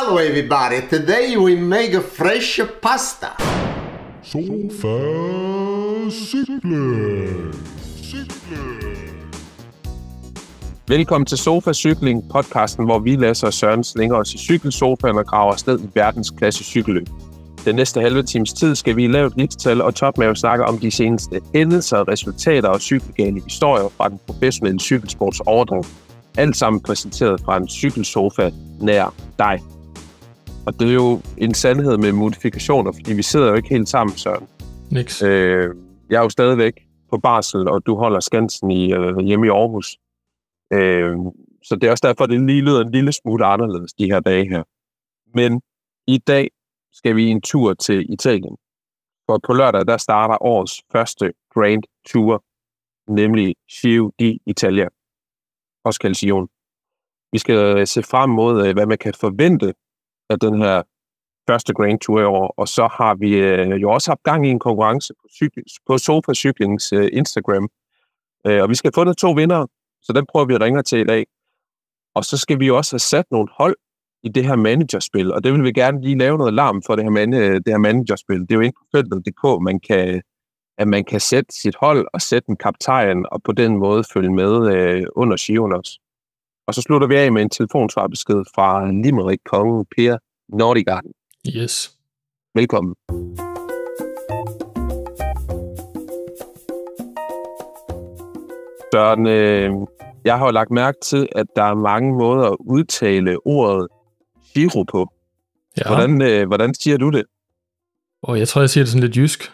Hello everybody, today we make a fresh pasta. simple. Simple. Velkommen til Sofa Cykling, podcasten, hvor vi, Lasse og Søren, slinger os i cykelsofaen og graver sted i verdensklasse cykelløb. Den næste halve times tid skal vi lave et tal og topmave snakke om de seneste hændelser, resultater og cykelgale historier fra den professionelle cykelsports overdrag. Alt sammen præsenteret fra en cykelsofa nær dig. Og det er jo en sandhed med modifikationer, fordi vi sidder jo ikke helt sammen, Søren. Niks. Øh, jeg er jo stadigvæk på barsel, og du holder skansen i, øh, hjemme i Aarhus. Øh, så det er også derfor, det lige lyder en lille smule anderledes de her dage her. Men i dag skal vi en tur til Italien. For på lørdag, der starter årets første Grand Tour, nemlig Giro Italia, også kaldes Vi skal øh, se frem mod, øh, hvad man kan forvente af den her første Grand Tour i år, og så har vi øh, jo også haft gang i en konkurrence på, cyk- på Cyklings øh, Instagram, øh, og vi skal have fundet to vinder, så den prøver vi at ringe til i dag. Og så skal vi jo også have sat nogle hold i det her managerspil, og det vil vi gerne lige lave noget larm for det her, man, det her managerspil. Det er jo ikke på feltet.dk, man kan, at man kan sætte sit hold og sætte en kaptajn, og på den måde følge med øh, under Shion også. Og så slutter vi af med en telefonsvarbesked fra Limerick Kong Per Nordigarden. Yes. Velkommen. Søren, øh, jeg har jo lagt mærke til, at der er mange måder at udtale ordet giro på. Ja. Hvordan, øh, hvordan siger du det? Og jeg tror, jeg siger det sådan lidt jysk.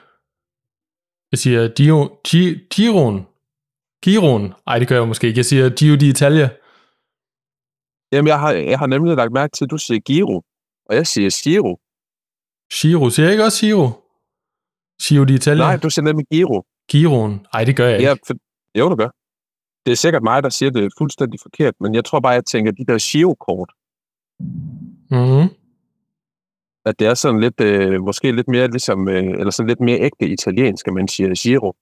Jeg siger Dio, Gi, Giron. Giron. Ej, det gør jeg måske ikke. Jeg siger Gio di Italia. Jamen, jeg har, jeg har nemlig lagt mærke til, at du siger Giro, og jeg siger Giro. Giro, siger jeg ikke også Giro? Giro Italien? Nej, du siger nemlig Giro. Giroen? Ej, det gør jeg ikke. Ja, for, jo, du gør. Det er sikkert mig, der siger det fuldstændig forkert, men jeg tror bare, jeg tænker, de der Giro-kort. Mm-hmm. At det er sådan lidt, øh, måske lidt mere ligesom, øh, eller sådan lidt mere ægte italiensk, at man siger Giro.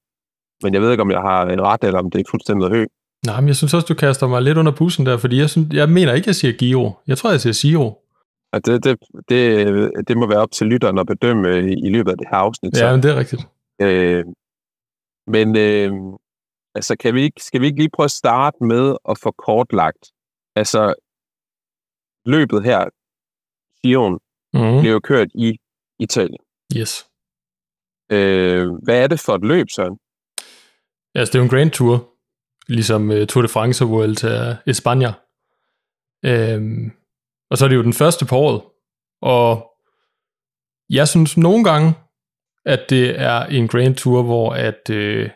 Men jeg ved ikke, om jeg har ret, eller om det er fuldstændig højt. Nej, men jeg synes også, du kaster mig lidt under bussen der, fordi jeg, synes, jeg mener ikke, jeg siger Giro. Jeg tror, jeg siger Siro. Og det, det, det, det må være op til lytteren at bedømme øh, i løbet af det her afsnit. Så. Ja, men det er rigtigt. Øh, men øh, altså, kan vi ikke, skal vi ikke lige prøve at starte med at få kortlagt? Altså, løbet her, Sion, mm. blev kørt i Italien. Yes. Øh, hvad er det for et løb, Søren? Altså, det er jo en Grand Tour, ligesom uh, Tour de France og World til Espanja. Øhm, og så er det jo den første på året, og jeg synes nogle gange, at det er en Grand Tour, hvor at uh,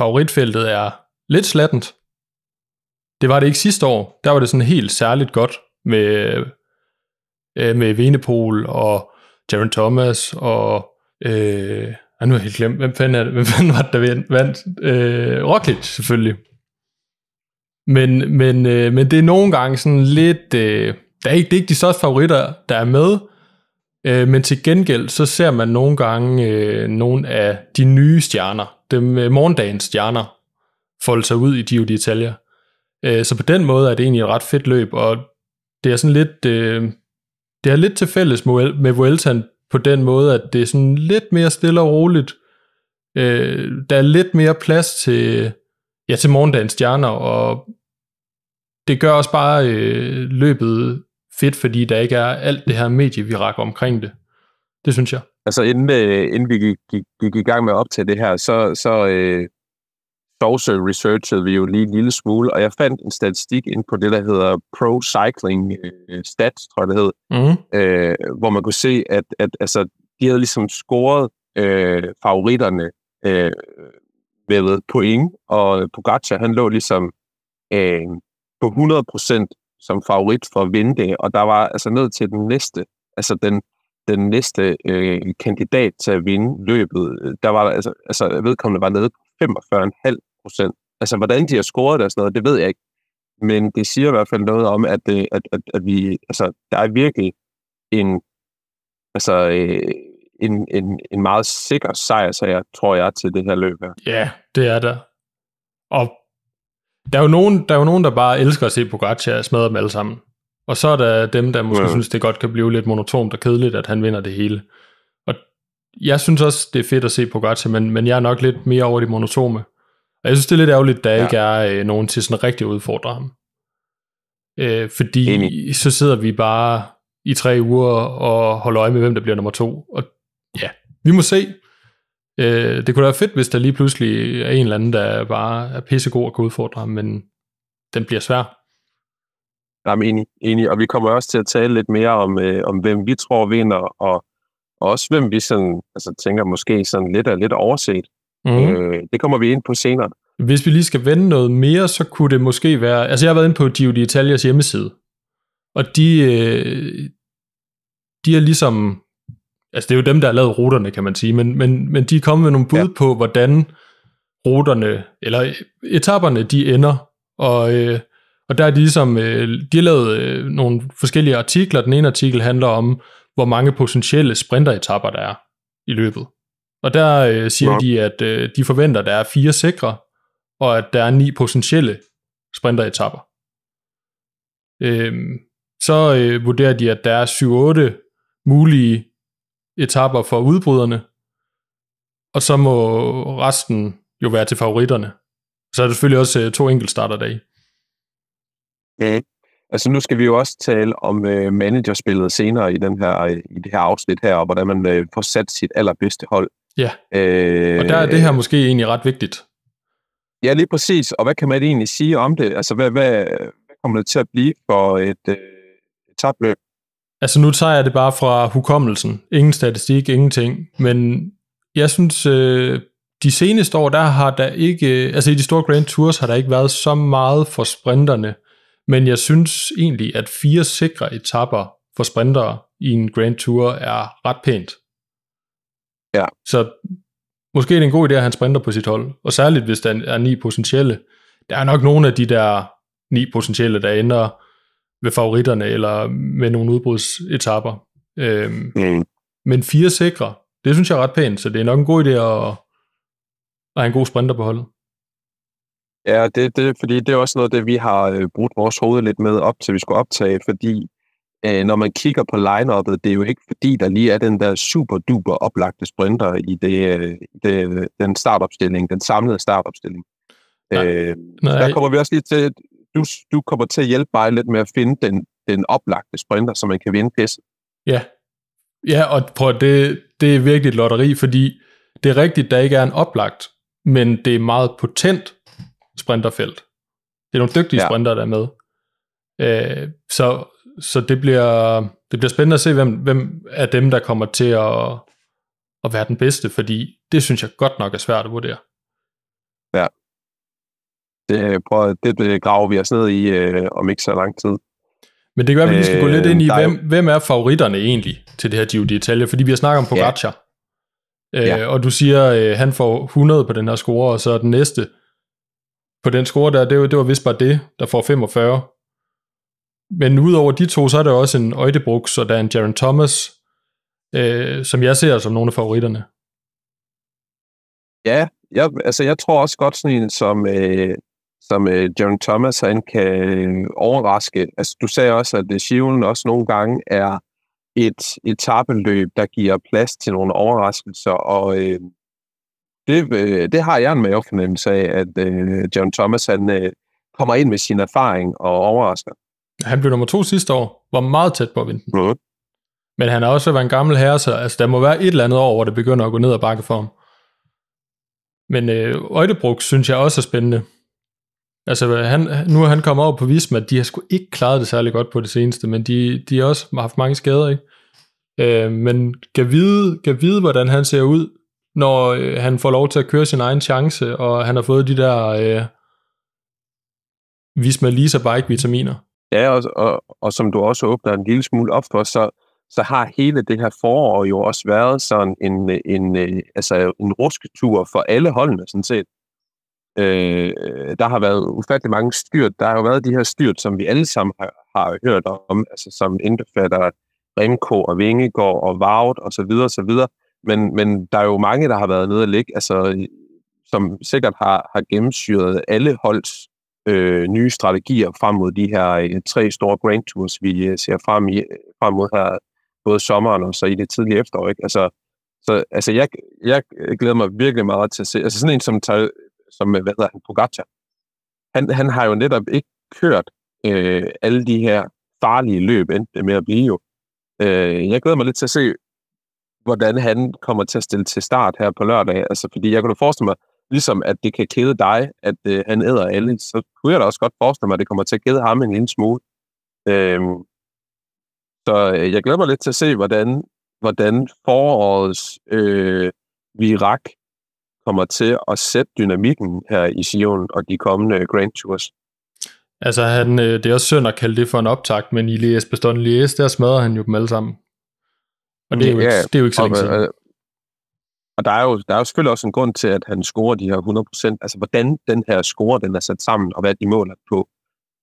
favoritfeltet er lidt slattent. Det var det ikke sidste år. Der var det sådan helt særligt godt med, uh, med Venepol og Jaron Thomas og... Uh, jeg nu har jeg helt glemt, hvem fanden, er det, hvem fanden var det, der vandt? Øh, Roglic, selvfølgelig. Men, men, øh, men det er nogle gange sådan lidt... Øh, det, er ikke, det er ikke de største favoritter, der er med, øh, men til gengæld, så ser man nogle gange øh, nogle af de nye stjerner, dem øh, morgendagens stjerner, folde sig ud i Gio d'Italia. Øh, så på den måde er det egentlig et ret fedt løb, og det er sådan lidt... Øh, det er lidt til fælles med Vueltaen på den måde, at det er sådan lidt mere stille og roligt. Øh, der er lidt mere plads til, ja, til morgendagens stjerner, og det gør også bare øh, løbet fedt, fordi der ikke er alt det her medievirak omkring det. Det synes jeg. Altså inden, øh, inden vi gik, gik, gik i gang med at optage det her, så, så øh, researchede vi jo lige en lille smule, og jeg fandt en statistik ind på det, der hedder Pro Cycling øh, Stats, tror jeg det hed, mm. øh, hvor man kunne se, at, at altså, de havde ligesom scoret øh, favoritterne øh, ved point, og Pogacar, han lå ligesom øh, på 100% som favorit for at vinde det, og der var altså ned til den næste, altså den, den næste øh, kandidat til at vinde løbet, der var altså, altså vedkommende var nede på 45,5%. Altså hvordan de har scoret og sådan noget, det ved jeg ikke. Men det siger i hvert fald noget om, at, det, øh, at, at, at vi, altså, der er virkelig en, altså, øh, en, en, en meget sikker sejr, så jeg tror jeg, til det her løb her. Ja, det er der. Og der er jo nogen, der, er jo nogen, der bare elsker at se Pogacar smadre dem alle sammen. Og så er der dem, der måske ja. synes, det godt kan blive lidt monotont og kedeligt, at han vinder det hele. Og jeg synes også, det er fedt at se Pogacar, men, men jeg er nok lidt mere over de monotome. Og jeg synes, det er lidt ærgerligt, der ja. ikke er øh, nogen til sådan rigtig at udfordre ham. Øh, fordi Enig. så sidder vi bare i tre uger og holder øje med, hvem der bliver nummer to. Og ja, vi må se. Øh, det kunne da være fedt, hvis der lige pludselig er en eller anden, der bare er pissegod og kan udfordre ham, men den bliver svær. er enig, enig. Og vi kommer også til at tale lidt mere om, øh, om hvem vi tror vinder, og, og også hvem vi sådan, altså, tænker måske sådan lidt er lidt overset. Mm. Øh, det kommer vi ind på senere. Hvis vi lige skal vende noget mere, så kunne det måske være... Altså, jeg har været inde på Gio Italias hjemmeside, og de, øh, de har ligesom altså det er jo dem, der har lavet ruterne, kan man sige, men, men, men de er kommet med nogle bud ja. på, hvordan ruterne, eller etaperne, de ender, og, øh, og der er de ligesom, øh, de har lavet øh, nogle forskellige artikler. Den ene artikel handler om, hvor mange potentielle sprinteretapper der er i løbet. Og der øh, siger ja. de, at øh, de forventer, at der er fire sikre, og at der er ni potentielle sprinteretapper. Øh, så øh, vurderer de, at der er 7-8 mulige etaper for udbryderne, og så må resten jo være til favoritterne. Så er der selvfølgelig også øh, to enkeltstarter deri. Okay. Altså nu skal vi jo også tale om øh, managerspillet senere i, den her, øh, i det her afsnit her, og hvordan man øh, får sat sit allerbedste hold. Ja, øh, og der er det her måske egentlig ret vigtigt. Ja, lige præcis. Og hvad kan man egentlig sige om det? Altså hvad, hvad, hvad kommer det til at blive for et øh, tabløb Altså nu tager jeg det bare fra hukommelsen. Ingen statistik, ingenting. Men jeg synes, øh, de seneste år, der har der ikke, øh, altså i de store Grand Tours har der ikke været så meget for sprinterne. Men jeg synes egentlig, at fire sikre etapper for sprintere i en Grand Tour er ret pænt. Ja. Så måske er det en god idé, at han sprinter på sit hold. Og særligt, hvis der er ni potentielle. Der er nok nogle af de der ni potentielle, der ender med favoritterne eller med nogle udbrudsetapper. Øhm, mm. Men fire sikre, det synes jeg er ret pænt, så det er nok en god idé at, at have en god sprinter på holdet. Ja, det, det, fordi det er også noget det, vi har øh, brugt vores hoved lidt med op til, vi skulle optage, fordi øh, når man kigger på line det er jo ikke fordi, der lige er den der super duper oplagte sprinter i det, øh, det, den startopstilling, den samlede startopstilling. Nej, øh, nej. Der kommer vi også lige til, du, du kommer til at hjælpe mig lidt med at finde den, den oplagte sprinter, så man kan vinde det. Ja, ja og prøv, det, det er virkelig et lotteri, fordi det er rigtigt, der ikke er en oplagt, men det er meget potent sprinterfelt. Det er nogle dygtige ja. sprinter, der er med. Øh, så så det, bliver, det bliver spændende at se, hvem, hvem er dem, der kommer til at, at være den bedste, fordi det synes jeg godt nok er svært at vurdere. Ja det, øh, prøv, det graver vi os ned i øh, om ikke så lang tid. Men det kan være, at vi skal gå øh, lidt ind i, øh, hvem, hvem er favoritterne egentlig til det her Giro d'Italia? Fordi vi har snakket om Pogacar. Ja. Øh, ja. Og du siger, øh, han får 100 på den her score, og så den næste på den score der, det, det var vist bare det, der får 45. Men udover de to, så er der også en Øjdebrug, så der er en Jaron Thomas, øh, som jeg ser som nogle af favoritterne. Ja, jeg, altså jeg tror også godt sådan en som, øh, som øh, John Thomas han kan øh, overraske. Altså, du sagde også, at Giroen øh, også nogle gange er et etabeløb, der giver plads til nogle overraskelser, og øh, det, øh, det har jeg en mavefornemmelse af, at øh, John Thomas han øh, kommer ind med sin erfaring og overrasker. Han blev nummer to sidste år, var meget tæt på at vinde. Mm. Men han har også været en gammel herre, så altså, der må være et eller andet år, hvor det begynder at gå ned og bakke for ham. Men øh, Øjdebrug synes jeg også er spændende. Altså, han, nu er han kommet over på Visma, de har sgu ikke klaret det særlig godt på det seneste, men de, de har også haft mange skader, ikke? Øh, men kan vide, kan vide, hvordan han ser ud, når øh, han får lov til at køre sin egen chance, og han har fået de der øh, Visma Lisa Bike-vitaminer. Ja, og, og, og som du også åbner en lille smule op for, så, så har hele det her forår jo også været sådan en, en, øh, altså en rusketur for alle holdene, sådan set. Øh, der har været ufattelig mange styrt. Der har jo været de her styrt, som vi alle sammen har, har hørt om, altså som indbefatter Remko og Vingegård og Vaut og så videre, og så videre. Men, men der er jo mange, der har været nede og ligge, altså, som sikkert har, har gennemsyret alle holds øh, nye strategier frem mod de her øh, tre store Grand Tours, vi øh, ser frem, i, frem mod her, både sommeren og så i det tidlige efterår. Ikke? Altså, så altså, jeg, jeg glæder mig virkelig meget til at se. Altså sådan en som tager, som hvad hedder han, Pogacar. Han, han har jo netop ikke kørt øh, alle de her farlige løb, endte det med at blive jo. Øh, jeg glæder mig lidt til at se, hvordan han kommer til at stille til start her på lørdag. Altså, fordi jeg kunne forestille mig, ligesom at det kan kede dig, at øh, han æder alle, så kunne jeg da også godt forestille mig, at det kommer til at kede ham en lille smule. Øh, så øh, jeg glæder mig lidt til at se, hvordan, hvordan forårets øh, virak kommer til at sætte dynamikken her i Sion og de kommende Grand Tours. Altså, han, øh, det er også synd at kalde det for en optakt, men i Lies Bastogne Lies, der smadrer han jo dem alle sammen. Og det er jo, ja, det er jo ikke så længe Og, og der er, jo, der er jo selvfølgelig også en grund til, at han scorer de her 100%. Altså, hvordan den her score, den er sat sammen, og hvad de måler på,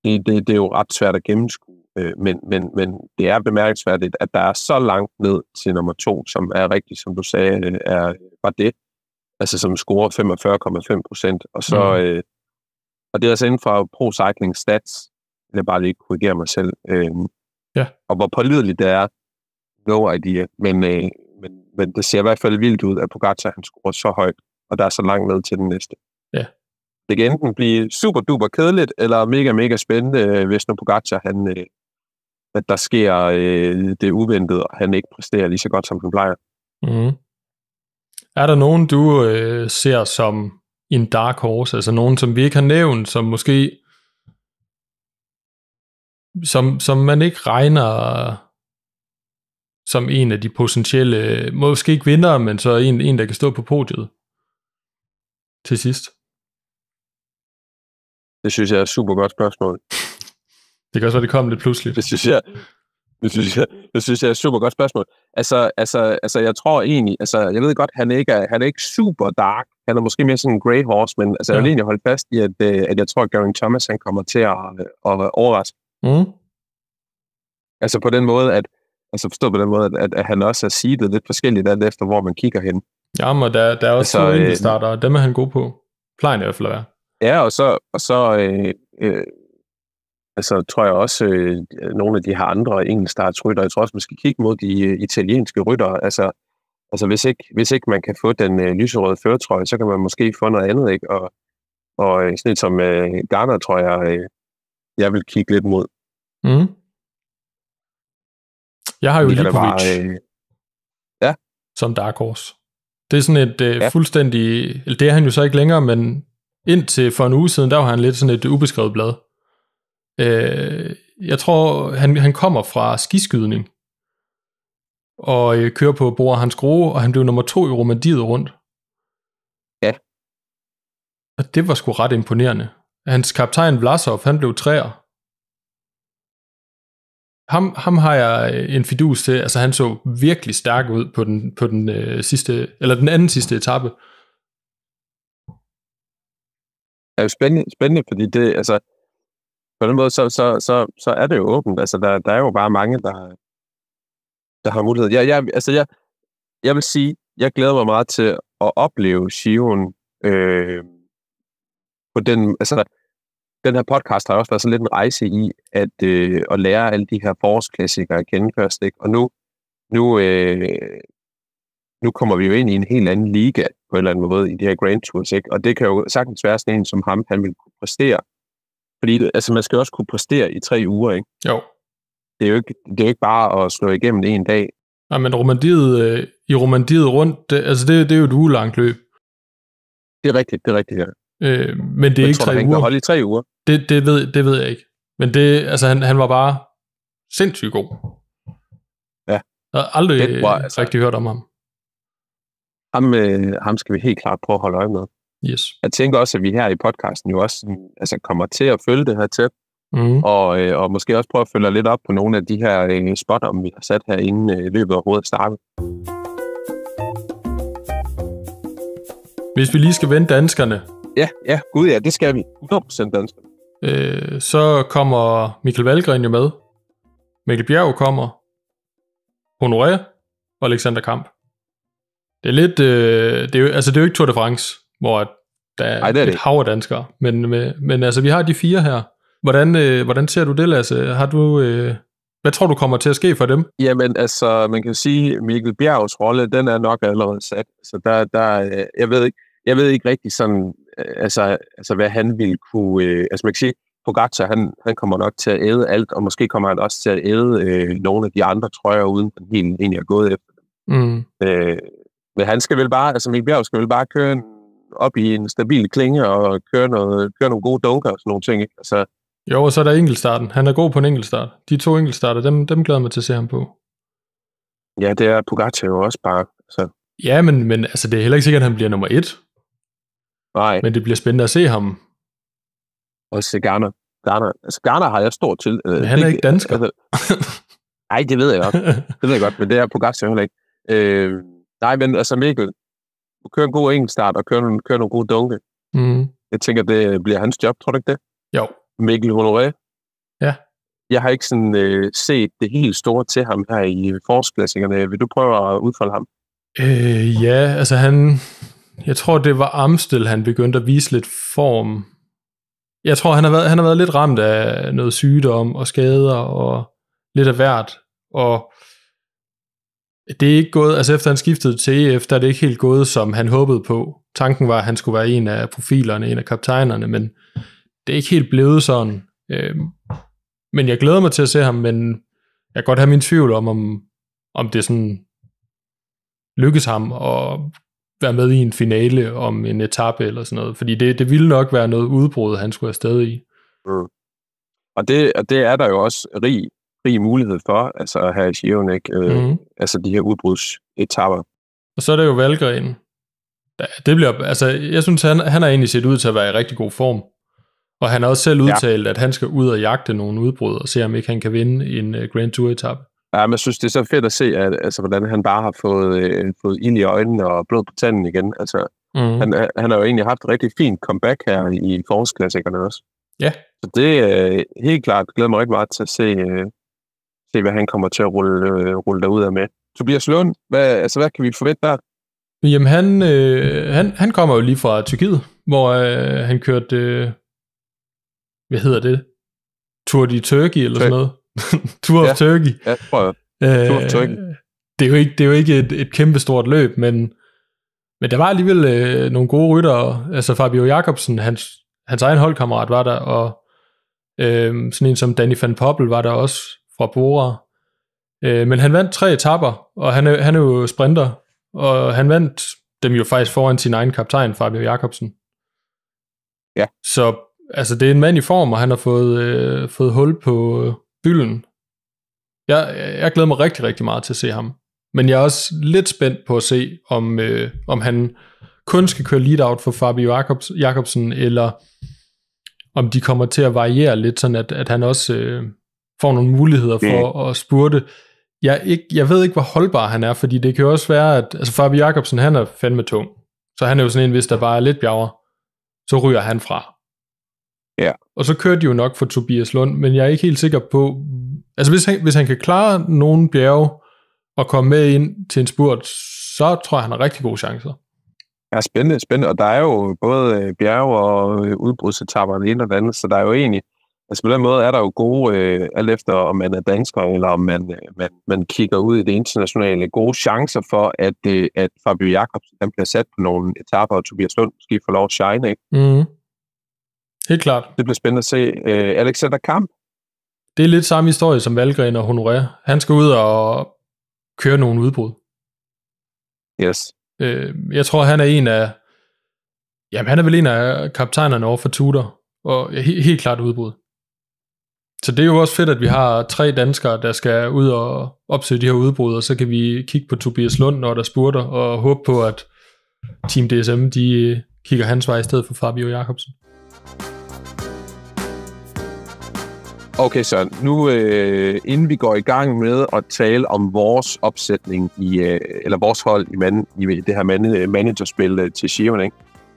det, det, det er jo ret svært at gennemskue. Øh, men, men, men det er bemærkelsesværdigt, at der er så langt ned til nummer to, som er rigtigt, som du sagde, øh, er, var det, altså som scorer 45,5 procent. Og, så, mm. øh, og det er altså inden for Pro Cycling Stats, det er bare lige korrigere mig selv. Øh, ja. Og hvor pålideligt det er, no idea, men, øh, men, men det ser i hvert fald vildt ud, at Pogacar han scorer så højt, og der er så langt ned til den næste. Ja. Det kan enten blive super duper kedeligt, eller mega, mega spændende, øh, hvis nu Pogacar, han, øh, at der sker øh, det uventede, og han ikke præsterer lige så godt, som han plejer. Mm. Er der nogen, du øh, ser som en dark horse, altså nogen, som vi ikke har nævnt, som måske som, som man ikke regner som en af de potentielle, måske ikke vinder, men så en, en der kan stå på podiet til sidst? Det synes jeg er et super godt spørgsmål. Det kan også være, det kom lidt pludseligt. Det synes jeg, det synes jeg, det synes jeg er et super godt spørgsmål. Altså, altså, altså, jeg tror egentlig, altså, jeg ved godt, han ikke er, han er ikke super dark. Han er måske mere sådan en grey horse, men altså, ja. jeg vil egentlig holde fast i, at, øh, at jeg tror, at Gary Thomas, han kommer til at, øh, at overraske. Mm. Altså på den måde, at, altså forstå på den måde, at, at han også er seedet lidt forskelligt, alt efter hvor man kigger hen. Ja, men der, der er også altså, øh, starter, og dem er han god på. Plejer det i hvert fald at være. Ja, og så, og så øh, øh, Altså, tror jeg også, øh, nogle af de her andre rytter, jeg tror også, man skal kigge mod de øh, italienske rytter. Altså, altså hvis, ikke, hvis ikke man kan få den øh, lyserøde førtrøje, så kan man måske få noget andet, ikke? Og, og øh, sådan lidt som øh, Garner, tror jeg, øh, jeg vil kigge lidt mod. Mm. Jeg har jo Lipovic øh, ja. som Dark Horse. Det er sådan et øh, ja. fuldstændig... Eller det er han jo så ikke længere, men indtil for en uge siden, der var han lidt sådan et ubeskrevet blad. Øh, jeg tror, han, han kommer fra skiskydning, og øh, kører på Bora Hans Grohe, og han blev nummer to i Romandiet rundt. Ja. Og det var sgu ret imponerende. Hans kaptajn Vlasov, han blev træer. Ham, ham har jeg øh, en fidus til, altså han så virkelig stærk ud på den, på den øh, sidste, eller den anden sidste etape. Det er jo spændende, spændende fordi det, altså, på den måde, så, så, så, så er det jo åbent. Altså, der, der er jo bare mange, der, der har mulighed. Jeg, jeg, altså, jeg, jeg vil sige, jeg glæder mig meget til at opleve Shion øh, på den, altså, den her podcast har også været sådan lidt en rejse i at, øh, at lære alle de her forårsklassikere at kende først, ikke? Og nu, nu, øh, nu kommer vi jo ind i en helt anden liga på en eller anden måde i de her Grand Tours, ikke? Og det kan jo sagtens være sådan en som ham, han vil kunne præstere fordi altså, man skal også kunne præstere i tre uger, ikke? Jo. Det er jo ikke, det er jo ikke bare at slå igennem en dag. Nej, men Romandiet, øh, i Romandiet rundt, det, altså det, det er jo et ugelangt løb. Det er rigtigt, det er rigtigt, ja. Øh, men det er jeg ikke tror, tre uger. holde i tre uger. Det, det, ved, det ved jeg ikke. Men det, altså, han, han var bare sindssygt god. Ja. Jeg har aldrig var, altså, rigtig hørt om ham. Ham, øh, ham skal vi helt klart prøve at holde øje med. Yes. Jeg tænker også, at vi her i podcasten jo også altså, kommer til at følge det her tæt, mm. og, øh, og måske også prøve at følge lidt op på nogle af de her øh, spot, om vi har sat her inden øh, løbet af hovedet startede. Hvis vi lige skal vende danskerne. Ja, ja, gud ja, det skal vi. 100% danskere. Øh, så kommer Michael Valgren jo med. Mikkel Bjerg kommer. Honoré og Alexander Kamp. Det er lidt... Øh, det, er, altså, det er jo ikke Tour de France hvor der er, Ej, det er et det. hav af danskere. Men, men, men altså, vi har de fire her. Hvordan, øh, hvordan ser du det, Lasse? Har du, øh, hvad tror du kommer til at ske for dem? Jamen, altså, man kan sige, Mikkel Bjergs rolle, den er nok allerede sat. Så der, der øh, jeg, ved ikke, jeg ved ikke rigtig sådan, øh, altså, altså hvad han vil kunne... Øh, altså, man kan sige, Pogaccia, han, han kommer nok til at æde alt, og måske kommer han også til at æde øh, nogle af de andre trøjer, uden han egentlig er gået efter dem. Mm. Øh, men han skal vel bare, altså Mikkel Bjerg skal vel bare køre en op i en stabil klinge og køre, noget, køre nogle gode dunker og sådan nogle ting. Ikke? Altså, jo, og så er der enkeltstarten. Han er god på en enkeltstart. De to enkeltstarter, dem, dem glæder mig til at se ham på. Ja, det er Pogacar jo også bare. Så. Altså. Ja, men, men altså, det er heller ikke sikkert, at han bliver nummer et. Nej. Men det bliver spændende at se ham. Og se Garner. Garner, altså, Garner har jeg stor til. Men han er ikke dansker. Altså- nej, altså, det ved jeg godt. Det ved jeg godt, men det er Pogacar heller ikke. Øh, nej, men altså Mikkel, køre en god start og køre nogle, køre nogle gode dunke. Mm. Jeg tænker, det bliver hans job, tror du ikke det? Jo. Mikkel Honoré? Ja. Jeg har ikke sådan, øh, set det helt store til ham her i forårsklassikerne. Vil du prøve at udfolde ham? Øh, ja, altså han... Jeg tror, det var Amstel, han begyndte at vise lidt form. Jeg tror, han har været, han har været lidt ramt af noget sygdom og skader og lidt af hvert. Og det er ikke gået, altså efter han skiftede til EF, der er det ikke helt gået, som han håbede på. Tanken var, at han skulle være en af profilerne, en af kaptajnerne, men det er ikke helt blevet sådan. Øh, men jeg glæder mig til at se ham, men jeg kan godt have min tvivl om, om, om det sådan lykkes ham at være med i en finale om en etape eller sådan noget, fordi det, det ville nok være noget udbrud, han skulle afsted i. Mm. Og, det, og det er der jo også rig rig mulighed for, altså at have i øh, mm. altså de her udbrudsetapper. Og så er det jo Valgren. Det bliver, altså, jeg synes, han, han har egentlig set ud til at være i rigtig god form. Og han har også selv udtalt, ja. at han skal ud og jagte nogle udbrud og se, om ikke han kan vinde en øh, Grand tour etap. Ja, men jeg synes, det er så fedt at se, at, altså, hvordan han bare har fået, øh, fået ind i øjnene og blod på tanden igen. Altså, mm. han, øh, han har jo egentlig haft et rigtig fint comeback her i forårsklassikerne også. Ja. Så det er øh, helt klart glæder mig rigtig meget til at se, øh, se, hvad han kommer til at rulle, øh, rulle derud af med. Tobias Lund, hvad, altså, hvad kan vi forvente der? Jamen, han, øh, han, han kommer jo lige fra Tyrkiet, hvor øh, han kørte, øh, hvad hedder det? Tour de Turkey eller Tur- sådan noget. Tour of ja, Turkey. Ja, tror jeg. Æh, øh, Tour of Turkey. Det er jo ikke, det er jo ikke et, et kæmpe stort løb, men, men der var alligevel øh, nogle gode ryttere. Altså Fabio Jacobsen, hans, hans egen holdkammerat var der, og øh, sådan en som Danny van Poppel var der også fra Bora. Øh, men han vandt tre etapper, og han er, han er jo sprinter, og han vandt dem jo faktisk foran sin egen kaptajn, Fabio Jacobsen. Ja. Så altså, det er en mand i form, og han har fået, øh, fået hul på øh, bylden. Jeg, jeg glæder mig rigtig, rigtig meget til at se ham. Men jeg er også lidt spændt på at se, om, øh, om han kun skal køre lead-out for Fabio Jacobs, Jacobsen, eller om de kommer til at variere lidt, sådan at, at han også øh, får nogle muligheder for at spurte. Jeg, ikke, jeg ved ikke, hvor holdbar han er, fordi det kan jo også være, at altså Fabio Jacobsen, han er fandme tung. Så han er jo sådan en, hvis der bare er lidt bjerger, så ryger han fra. Ja. Og så kører de jo nok for Tobias Lund, men jeg er ikke helt sikker på, altså hvis han, hvis han kan klare nogle bjerge og komme med ind til en spurt, så tror jeg, han har rigtig gode chancer. Ja, spændende, spændende. Og der er jo både øh, bjerge og øh, udbrudsetapper og det ene og det andet, så der er jo egentlig Altså på den måde er der jo gode, øh, alt efter om man er dansker, eller om man, øh, man, man kigger ud i det internationale, gode chancer for, at, øh, at Fabio Jacobsen han bliver sat på nogle etaper, og Tobias Lund måske får lov at shine, ikke? Mm. Helt klart. Det bliver spændende at se. Øh, Alexander Kamp? Det er lidt samme historie som Valgren og Honoré. Han skal ud og køre nogle udbrud. Yes. Øh, jeg tror, han er en af... Jamen, han er vel en af kaptajnerne over for Tudor, og helt klart udbrud. Så det er jo også fedt, at vi har tre danskere, der skal ud og opsøge de her udbrud, og så kan vi kigge på Tobias Lund, når der spurter, og håbe på, at Team DSM de kigger hans vej i stedet for Fabio Jacobsen. Okay, så nu øh, inden vi går i gang med at tale om vores opsætning i øh, eller vores hold i, man, i det her man, øh, managerspil øh, til ikke?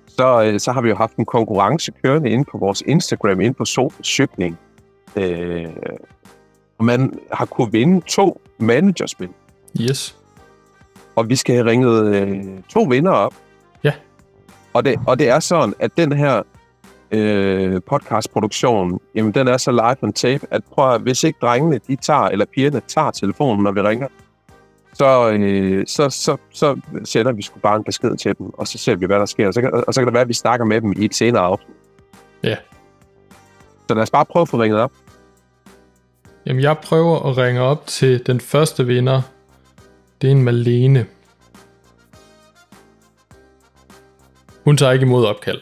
så, øh, så har vi jo haft en konkurrence kørende inde på vores Instagram, inde på Sol Cykling, Øh, man har kunnet vinde to managerspil. Yes. Og vi skal have ringet øh, to vinder op. Ja. Og det, og det er sådan, at den her øh, podcastproduktion, jamen den er så live on tape, at prøv at, hvis ikke drengene de tager, eller pigerne tager telefonen, når vi ringer, så, øh, så, så, så sender vi sgu bare en besked til dem, og så ser vi, hvad der sker. Og så, kan, og så kan det være, at vi snakker med dem i et senere afsnit. Ja. Så lad os bare prøve at få ringet op. Jamen, jeg prøver at ringe op til den første vinder. Det er en Malene. Hun tager ikke imod opkald.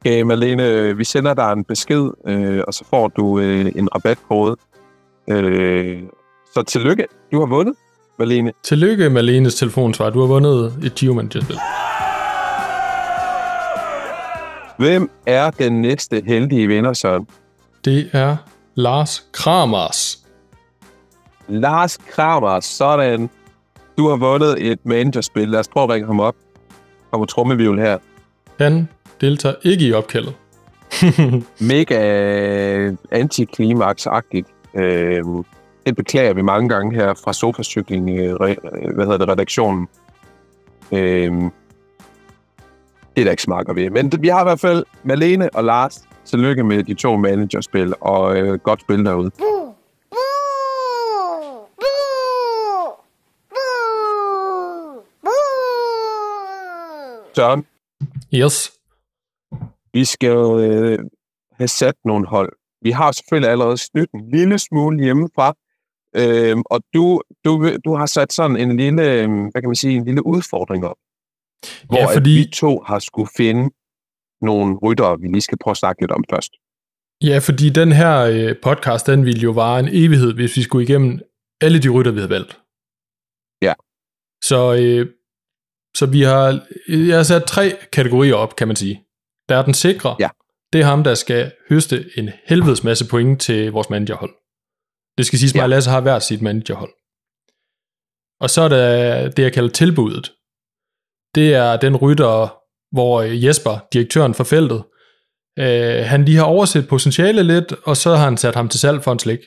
Okay, Malene, vi sender dig en besked, øh, og så får du øh, en rabatkode. Øh, så tillykke, du har vundet, Malene. Tillykke, Malenes telefonsvar. Du har vundet et geomanager spil Hvem er den næste heldige vinder, Søren? Det er Lars Kramers. Lars Kramers, sådan. Du har vundet et managerspil. Lad os prøve at ringe ham op. Kommer trommevivl her. Han deltager ikke i opkaldet. Mega øh, antiklimaksagtigt. Øh, det beklager vi mange gange her fra sofacykling, øh, hvad hedder det, redaktionen. Øh, det er der ikke smakker ved. Men vi har i hvert fald Malene og Lars. Tillykke med de to managerspil, og øh, godt spil derude. Søren. Yes. Vi skal øh, have sat nogle hold. Vi har selvfølgelig allerede snydt en lille smule hjemmefra, øh, og du, du, du har sat sådan en lille, øhm, hvad kan man sige, en lille udfordring op. Hvor ja, fordi... vi to har skulle finde nogle ryttere, vi lige skal prøve at snakke lidt om først. Ja, fordi den her øh, podcast, den ville jo vare en evighed, hvis vi skulle igennem alle de rytter, vi havde valgt. Ja. Så, øh, så vi har, øh, jeg har sat tre kategorier op, kan man sige. Der er den sikre, ja. det er ham, der skal høste en helvedes masse point til vores managerhold. Det skal siges, at ja. Lasse har hver sit managerhold. Og så er der det, jeg kalder tilbuddet det er den rytter, hvor øh, Jesper, direktøren for feltet, øh, han lige har overset potentiale lidt, og så har han sat ham til salg for en slik.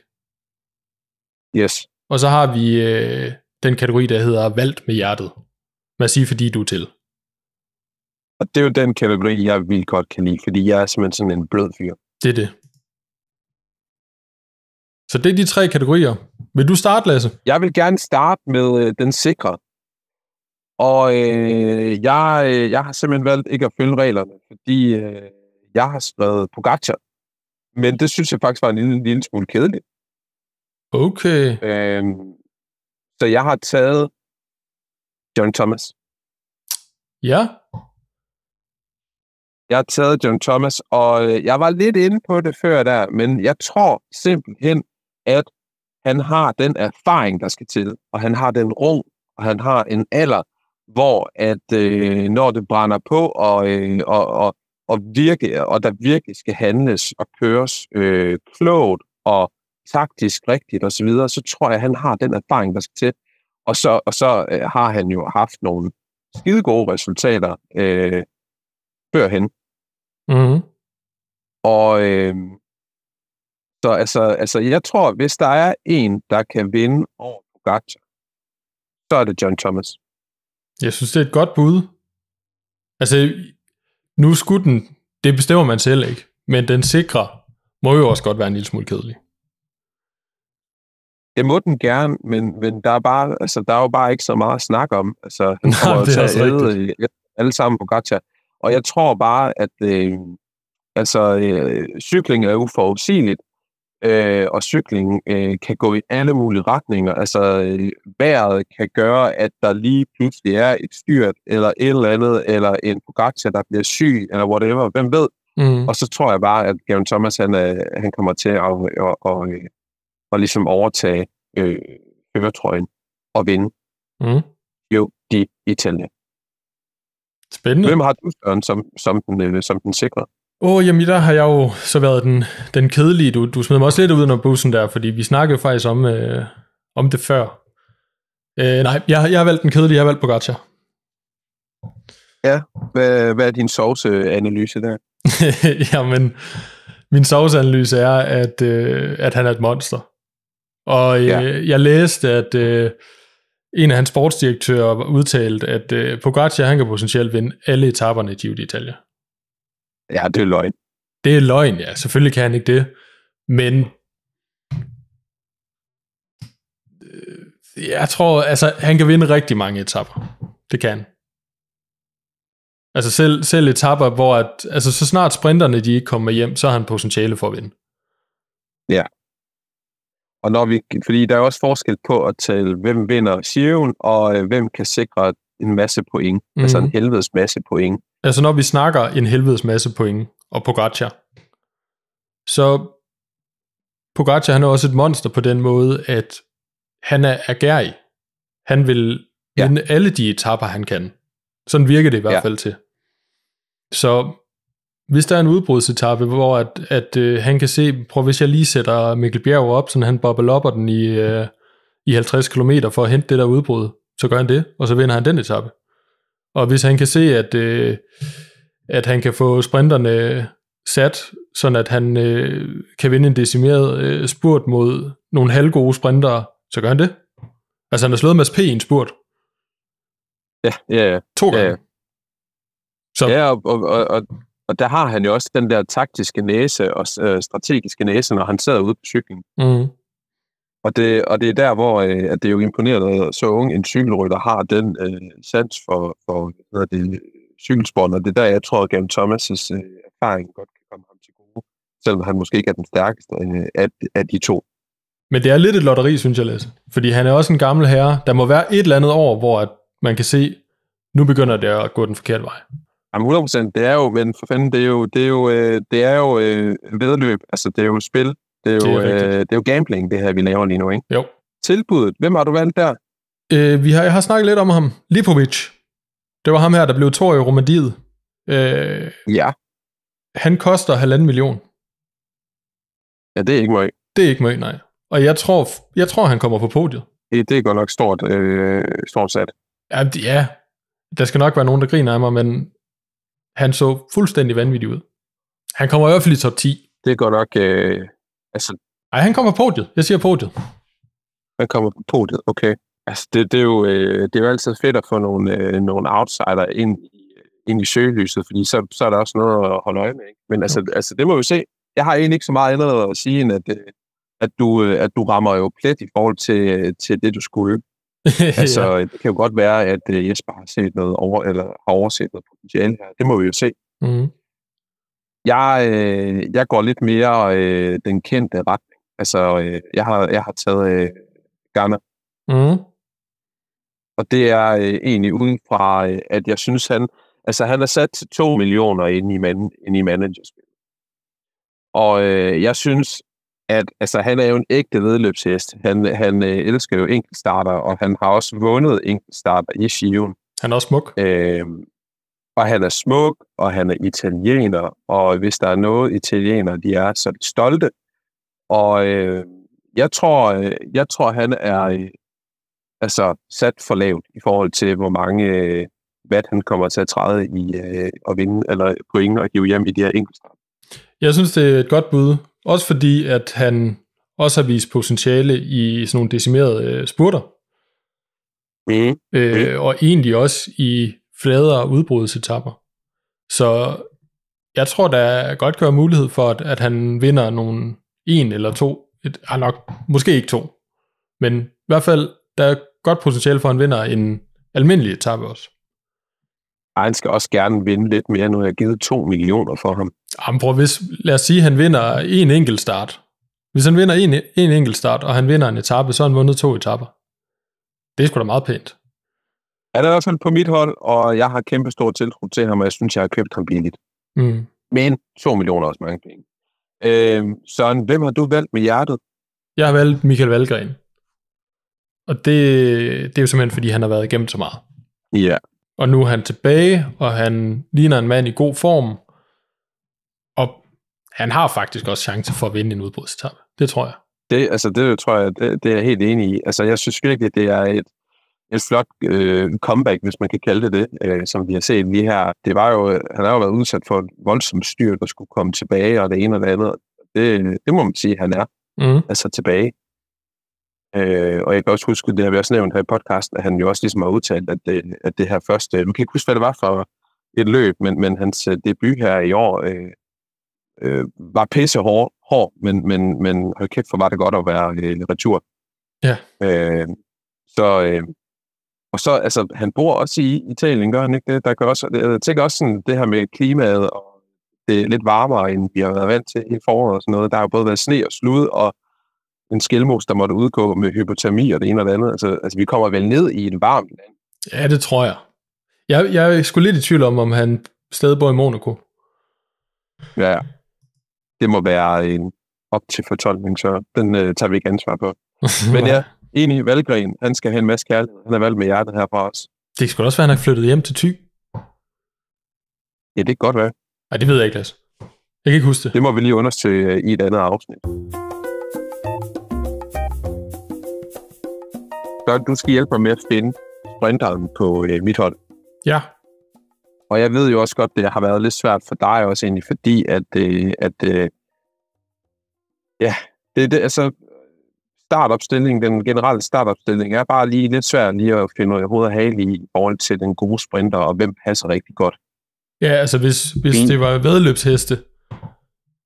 Yes. Og så har vi øh, den kategori, der hedder valgt med hjertet. Hvad siger fordi du er til? Og det er jo den kategori, jeg vil godt kan lide, fordi jeg er simpelthen sådan en blød fyr. Det er det. Så det er de tre kategorier. Vil du starte, Lasse? Jeg vil gerne starte med øh, den sikre. Og øh, jeg, øh, jeg har simpelthen valgt ikke at følge reglerne, fordi øh, jeg har skrevet Pogacar. Men det synes jeg faktisk var en lille, en lille smule kedeligt. Okay. Øh, så jeg har taget John Thomas. Ja. Jeg har taget John Thomas, og øh, jeg var lidt inde på det før der, men jeg tror simpelthen, at han har den erfaring, der skal til, og han har den ro, og han har en alder, hvor at øh, når det brænder på og, øh, og, og, og, virke, og der virkelig skal handles og køres øh, klogt og taktisk rigtigt osv., så, så tror jeg, at han har den erfaring, der skal til. Og så, og så øh, har han jo haft nogle skide gode resultater øh, førhen. Mm-hmm. Og øh, så altså, altså, jeg tror, hvis der er en, der kan vinde over Pogacar, så er det John Thomas. Jeg synes, det er et godt bud. Altså, nu skulle den, det bestemmer man selv ikke, men den sikre må jo også godt være en lille smule kedelig. Det må den gerne, men, men der, er bare, altså, der er jo bare ikke så meget at snakke om. Altså, Nej, det er også æde, alle sammen på gacha. Og jeg tror bare, at øh, altså, øh, cykling er uforudsigeligt, øh, og cykling øh, kan gå i alle mulige retninger. Altså øh, vejret kan gøre, at der lige pludselig er et styrt, eller et eller andet, eller en Pogacar, der bliver syg, eller whatever, hvem ved. Mm. Og så tror jeg bare, at Gavin Thomas, han, øh, han kommer til at og, og, øh, og ligesom overtage øh, øvertrøjen og vinde. Mm. Jo, de Italien. Spændende. Hvem har du, Søren, som, som, den, øh, som den sikre? Åh, oh, jamen der har jeg jo så været den, den kedelige. Du, du smed mig også lidt ud under bussen der, fordi vi snakkede faktisk om, øh, om det før. Øh, nej, jeg, jeg har valgt den kedelige, jeg har valgt Pogacar. Ja, hvad, hvad er din sovseanalyse der? jamen, min sovseanalyse er, at, øh, at han er et monster. Og øh, ja. jeg læste, at øh, en af hans sportsdirektører udtalte, at øh, Pogacar han kan potentielt vinde alle etaperne i Giro d'Italia. Ja, det er løgn. Det er løgn, ja. Selvfølgelig kan han ikke det. Men øh, jeg tror, altså, han kan vinde rigtig mange etapper. Det kan Altså selv, selv etapper, hvor at, altså, så snart sprinterne de ikke kommer hjem, så har han potentiale for at vinde. Ja. Og når vi, fordi der er også forskel på at tale, hvem vinder Giroen, og øh, hvem kan sikre en masse point. Mm-hmm. Altså en mhm. helvedes masse point. Altså når vi snakker en helvedes masse point og Pogacar, så Pogacar han er også et monster på den måde, at han er agerig. Han vil ja. vinde alle de etapper, han kan. Sådan virker det i hvert ja. fald til. Så hvis der er en udbrudsetappe, hvor at, at øh, han kan se, prøv hvis jeg lige sætter Mikkel Bjerg op, så han bobbelopper den i, øh, i 50 km for at hente det der udbrud, så gør han det, og så vinder han den etape. Og hvis han kan se, at, øh, at han kan få sprinterne sat, sådan at han øh, kan vinde en decimeret øh, spurt mod nogle halvgode sprintere, så gør han det. Altså han har slået Mads P. i en spurt. Ja, ja, ja. To gange. Ja, ja. Så. ja og, og, og, og der har han jo også den der taktiske næse og øh, strategiske næse, når han sidder ude på cyklen. Mm. Og det, og det er der, hvor øh, at det er jo imponerende, at så ung en cykelrytter har den øh, sans for, for hvad det, cykelsporten, og det er der, jeg tror, at Gavin Thomas' øh, erfaring godt kan komme ham til gode, selvom han måske ikke er den stærkeste øh, af, af de to. Men det er lidt et lotteri, synes jeg Lasse. fordi han er også en gammel herre. Der må være et eller andet år, hvor at man kan se, nu begynder det at gå den forkerte vej. Jamen 100 procent, det er jo, men for fanden, det er jo, det er jo, øh, det er jo øh, vedløb, altså det er jo spil, det er, jo, det, er øh, det er jo gambling, det her, vi laver lige nu, ikke? Jo. Tilbuddet. Hvem har du valgt der? Øh, vi har, jeg har snakket lidt om ham. Lipovic. Det var ham her, der blev tor i Romandiet. Øh, ja. Han koster halvanden million. Ja, det er ikke møg. Det er ikke møg, nej. Og jeg tror, jeg tror han kommer på podiet. Det er godt nok stort, øh, stort sat. Ja, ja, der skal nok være nogen, der griner af mig, men han så fuldstændig vanvittig ud. Han kommer i hvert fald i top 10. Det er godt nok... Øh Altså, Ej, han kommer på podiet. Jeg siger podiet. Han kommer på podiet, okay. Altså, det, det, er jo, øh, det er jo altid fedt at få nogle, øh, nogle outsider ind, øh, ind i søgelyset, fordi så, så er der også noget at holde øje med. Ikke? Men altså, okay. altså, det må vi se. Jeg har egentlig ikke så meget andet at sige, end at, øh, at, du, øh, at du rammer jo plet i forhold til, til det, du skulle. altså, ja. det kan jo godt være, at Jesper har set noget over, eller har overset noget potentiale her. Det må vi jo se. Mm. Jeg, øh, jeg går lidt mere øh, den kendte retning. Altså, øh, jeg, har, jeg har taget øh, Ghana. Mm. Og det er øh, egentlig uden fra, øh, at jeg synes, han, altså, han er sat til 2 millioner ind i, man, ind i managerspil. Og øh, jeg synes, at altså, han er jo en ægte vedløbshest. Han, han øh, elsker jo enkeltstarter, og han har også vundet enkeltstarter i Shion. Han er også smuk. Øh, og han er smuk, og han er italiener, og hvis der er noget, italiener de er, så stolte. Og øh, jeg, tror, øh, jeg tror, han er øh, altså sat for lavt i forhold til, hvor mange øh, hvad han kommer til at træde i øh, at vinde, eller point og give hjem i de her enkelte. Jeg synes, det er et godt bud. Også fordi, at han også har vist potentiale i sådan nogle decimerede øh, spurter. Mm. Øh, mm. Og egentlig også i fladere udbrudsetapper. Så jeg tror, der godt kan være mulighed for, at, at han vinder nogle en eller to, et, ah, nok, måske ikke to, men i hvert fald, der er godt potentiale for, at han vinder en almindelig etape også. Ej, han skal også gerne vinde lidt mere, nu jeg har givet 2 millioner for ham. Jamen prøv, hvis, lad os sige, at han vinder en enkelt start. Hvis han vinder en, en enkelt start, og han vinder en etape, så har han vundet to etapper. Det er sgu da meget pænt. Han er i hvert fald på mit hold, og jeg har kæmpe stor tiltro til ham, og jeg synes, jeg har købt ham billigt. Mm. Men 2 millioner er også mange penge. Øh, Søren, hvem har du valgt med hjertet? Jeg har valgt Michael Valgren. Og det, det er jo simpelthen, fordi han har været igennem så meget. Ja. Og nu er han tilbage, og han ligner en mand i god form. Og han har faktisk også chance for at vinde en udbrudstab. Det tror jeg. Det, altså, det tror jeg, det, det er jeg helt enig i. Altså, jeg synes virkelig, det er et et flot øh, comeback, hvis man kan kalde det det, øh, som vi har set lige her. Det var jo, han har jo været udsat for et voldsomt styr, der skulle komme tilbage, og det ene og det andet. Det, det må man sige, han er. Mm. Altså tilbage. Øh, og jeg kan også huske, det har vi også nævnt her i podcasten, at han jo også ligesom har udtalt, at det, at det her første, man kan ikke huske, hvad det var for et løb, men, men hans øh, debut her i år øh, øh, var pisse hård, hård men, men, men hold kæft, for var det godt at være øh, retur. Ja. Øh, så, øh, og så, altså, han bor også i Italien, gør han ikke det? Der kan også, jeg tænker også sådan, det her med klimaet, og det er lidt varmere, end vi har været vant til i foråret og sådan noget. Der har jo både været sne og slud, og en skilmos, der måtte udgå med hypotermi og det ene og det andet. Altså, altså vi kommer vel ned i et varmt land. Ja, det tror jeg. Jeg, jeg er sgu lidt i tvivl om, om han stadig bor i Monaco. Ja, det må være en op til fortolkning, så den øh, tager vi ikke ansvar på. Men ja, Enig, Valgren, han skal have en masse kærlighed. Han er valgt med hjertet her herfra os. Det skulle også være, at han har flyttet hjem til Thy. Ja, det kan godt være. Nej, det ved jeg ikke, Lasse. Jeg kan ikke huske det. Det må vi lige undersøge øh, i et andet afsnit. Så du skal hjælpe mig med at finde sprinteren på øh, mit hold. Ja. Og jeg ved jo også godt, det har været lidt svært for dig også egentlig, fordi at, øh, at øh, ja, det, det, altså, startopstilling, den generelle startopstilling, er bare lige lidt svær lige at finde noget hovedet hale i, i forhold til den gode sprinter, og hvem passer rigtig godt. Ja, altså hvis, hvis det var vedløbsheste,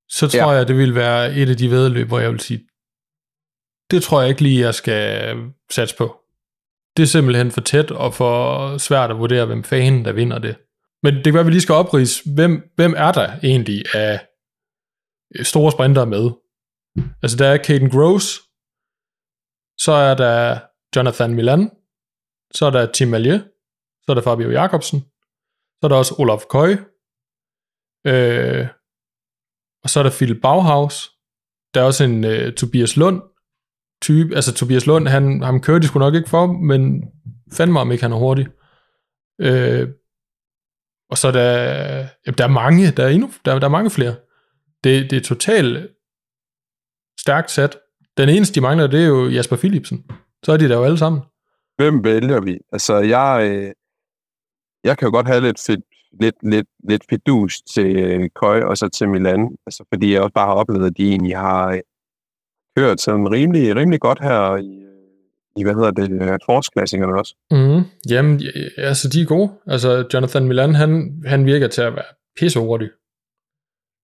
så tror ja. jeg, det ville være et af de vedløb, hvor jeg vil sige, det tror jeg ikke lige, jeg skal satse på. Det er simpelthen for tæt og for svært at vurdere, hvem fanden der vinder det. Men det kan være, at vi lige skal oprise, hvem, hvem er der egentlig af store sprinter med? Altså der er Caden Gross, så er der Jonathan Milan, så er der Tim Allier, så er der Fabio Jacobsen, så er der også Olaf Køj, øh, og så er der Phil Bauhaus, der er også en øh, Tobias Lund type, altså Tobias Lund, han, ham kørte de sgu nok ikke for, men fandme om ikke han er hurtig. Øh, og så er der, jamen, der er mange, der er, endnu, der, der er mange flere. Det, det er totalt stærkt sat, den eneste, de mangler, det er jo Jasper Philipsen. Så er de der jo alle sammen. Hvem vælger vi? Altså, jeg, øh, jeg kan jo godt have lidt, fedt, lidt, lidt, lidt fedus til øh, Køj og så til Milan, altså, fordi jeg også bare har oplevet, at de egentlig har øh, hørt sådan rimelig, rimelig godt her i, øh, i hvad hedder det, øh, forsklassingerne også. Mm, jamen, altså, de er gode. Altså, Jonathan Milan, han, han virker til at være pisseurdig.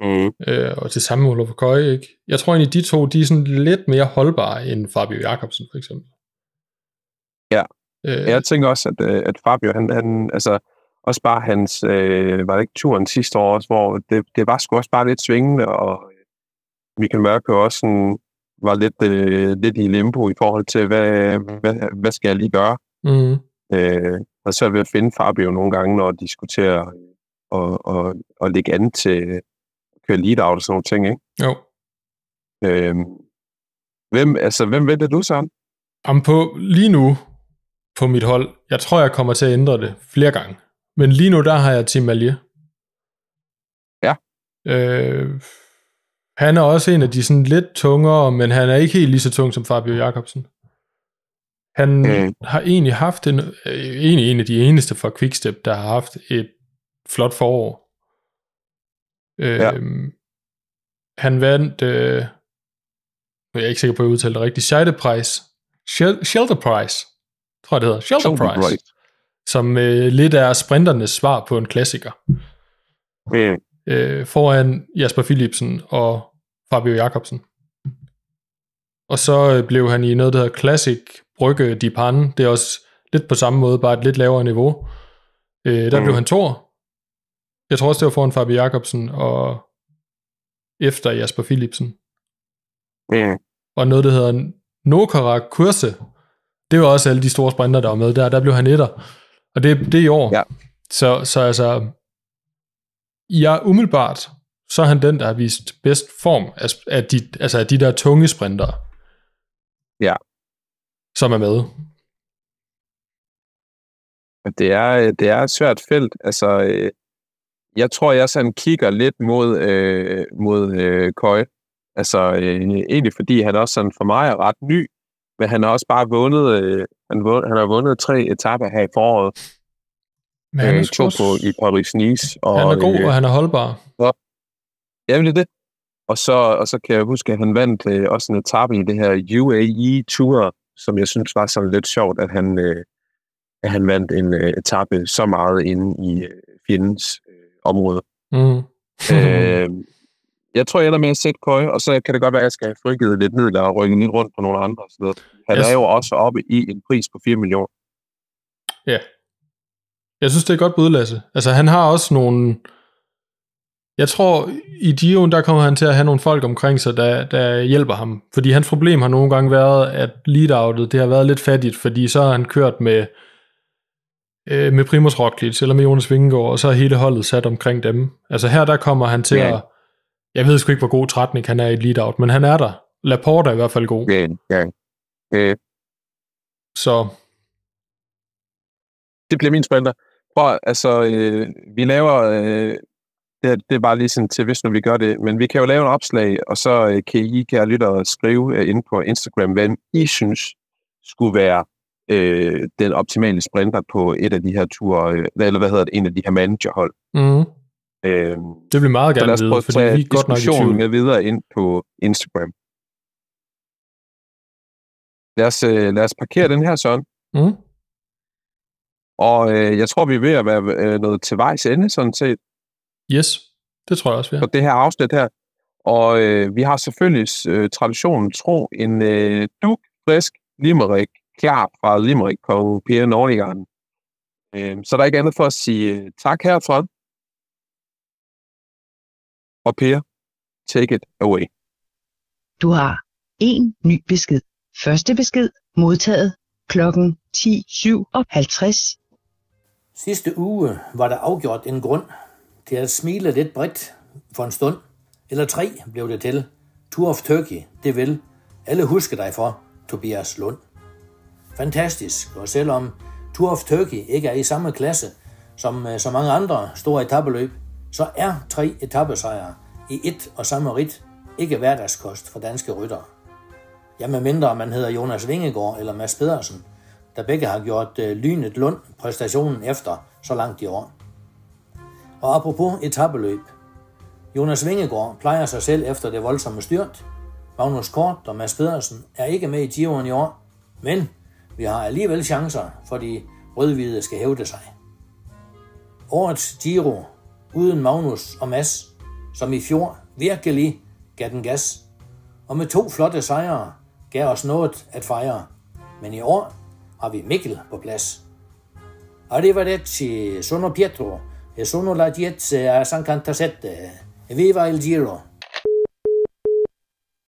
Mm. Øh, og det samme med Oliver Køge, ikke? Jeg tror egentlig, de to, de er sådan lidt mere holdbare end Fabio Jacobsen, for eksempel. Ja. Øh, jeg tænker også, at, øh, at Fabio, han, han, altså, også bare hans, øh, var det ikke turen sidste år også, hvor det, det var sgu også bare lidt svingende, og øh, Michael Mørk også sådan, var lidt, øh, lidt i limbo i forhold til, hvad, hvad, hvad skal jeg lige gøre? Mm. Øh, og så er ved at finde Fabio nogle gange, når de skulle til at, og, og, og lægge an til, lead-out og sådan nogle ting, ikke? Jo. Øhm, hvem, altså, hvem vælger du, Søren? om? på, lige nu på mit hold, jeg tror, jeg kommer til at ændre det flere gange. Men lige nu, der har jeg Tim Malje. Ja. Øh, han er også en af de sådan lidt tungere, men han er ikke helt lige så tung som Fabio Jacobsen. Han mm. har egentlig haft en, øh, en, en af de eneste fra Quickstep, der har haft et flot forår. Øh, ja. Øhm, han vandt, øh, jeg er ikke sikker på, at jeg udtalte det rigtigt, Shelter Prize. Shelter Prize, tror jeg det hedder. Shelter, Prize. Price. Som øh, lidt er sprinternes svar på en klassiker. Mm. Øh, foran Jasper Philipsen og Fabio Jacobsen. Og så øh, blev han i noget, der hedder Classic Brygge Di Det er også lidt på samme måde, bare et lidt lavere niveau. Øh, der mm. blev han tor. Jeg tror også, det var foran Fabi Jacobsen og efter Jasper Philipsen. Ja. Og noget, der hedder Nokara Kurse. Det var også alle de store sprinter, der var med der. Der blev han etter. Og det, det er i år. Ja. Så, så altså, ja, umiddelbart, så er han den, der har vist bedst form af, af, de, altså af de der tunge sprinter. Ja. Som er med. Det er, det er et svært felt. Altså, øh, jeg tror, jeg sådan kigger lidt mod, øh, mod øh, Køj. Altså, øh, egentlig fordi han også sådan for mig er ret ny, men han har også bare vundet, øh, han, vund, han har vundet tre etapper her i foråret. Men han er øh, to også... på i Paris-Nice. Og, han er god, øh, og han er holdbar. Så, men det er det. Og så, og så kan jeg huske, at han vandt øh, også en etape i det her UAE Tour, som jeg synes var sådan lidt sjovt, at han, øh, at han vandt en øh, etape så meget inde i øh, fjendens område. Mm. øh, jeg tror, jeg ender med at sætte køje, og så kan det godt være, at jeg skal have frigivet lidt ned og rykke lidt rundt på nogle andre. Så videre. Han yes. er jo også oppe i en pris på 4 millioner. Ja. Jeg synes, det er godt bud, Lasse. Altså, han har også nogle... Jeg tror, i Dion, der kommer han til at have nogle folk omkring sig, der, der hjælper ham. Fordi hans problem har nogle gange været, at lead det har været lidt fattigt, fordi så har han kørt med øh, med Primus Roglic eller med Jonas Vingegaard, og så er hele holdet sat omkring dem. Altså her, der kommer han til yeah. at... Jeg ved sgu ikke, hvor god trætning han er i lead-out, men han er der. Laporte er i hvert fald god. Ja, yeah, ja. Yeah. Øh. Yeah. Så... Det bliver min spændende. Prøv, altså, øh, vi laver... Øh, det, det er bare lige sådan til, hvis nu vi gør det, men vi kan jo lave en opslag, og så øh, kan I, kære lyttere, skrive øh, ind på Instagram, hvem I synes skulle være øh, den optimale sprinter på et af de her ture, øh, eller hvad hedder det, en af de her managerhold. Mm. Øh, det vil meget gerne vide, for det er godt nok i tvivl. med videre ind på Instagram. Lad os, øh, lad os parkere den her sådan. Mm. Mm-hmm. Og øh, jeg tror, vi er ved at være øh, noget til vejs ende, sådan set. Yes, det tror jeg også, vi er. På det her afsnit her. Og øh, vi har selvfølgelig øh, traditionen tro en øh, duk, frisk limerik Klar fra Limerick, kong Per Nordigeren. Øhm, så der er ikke andet for at sige øh, tak herfra. Og Per, take it away. Du har en ny besked. Første besked modtaget klokken 10.57. Sidste uge var der afgjort en grund til at smile lidt bredt for en stund. Eller tre blev det til. Tour of Turkey, det vil alle huske dig for, Tobias Lund fantastisk, og selvom Tour of Turkey ikke er i samme klasse som øh, så mange andre store etabeløb, så er tre etappesejre i et og samme rit ikke hverdagskost for danske ryttere. Ja, med mindre man hedder Jonas Vingegaard eller Mads Pedersen, der begge har gjort øh, lynet lund præstationen efter så langt i år. Og apropos etabeløb. Jonas Vingegaard plejer sig selv efter det voldsomme styrt. Magnus Kort og Mads Pedersen er ikke med i Giroen i år, men vi har alligevel chancer, for de rødhvide skal hævde sig. Årets Giro uden Magnus og Mads, som i fjor virkelig gav den gas, og med to flotte sejre gav os noget at fejre. Men i år har vi Mikkel på plads. Arrivederci, sono Pietro, e sono la dieta a 57. Viva il Giro!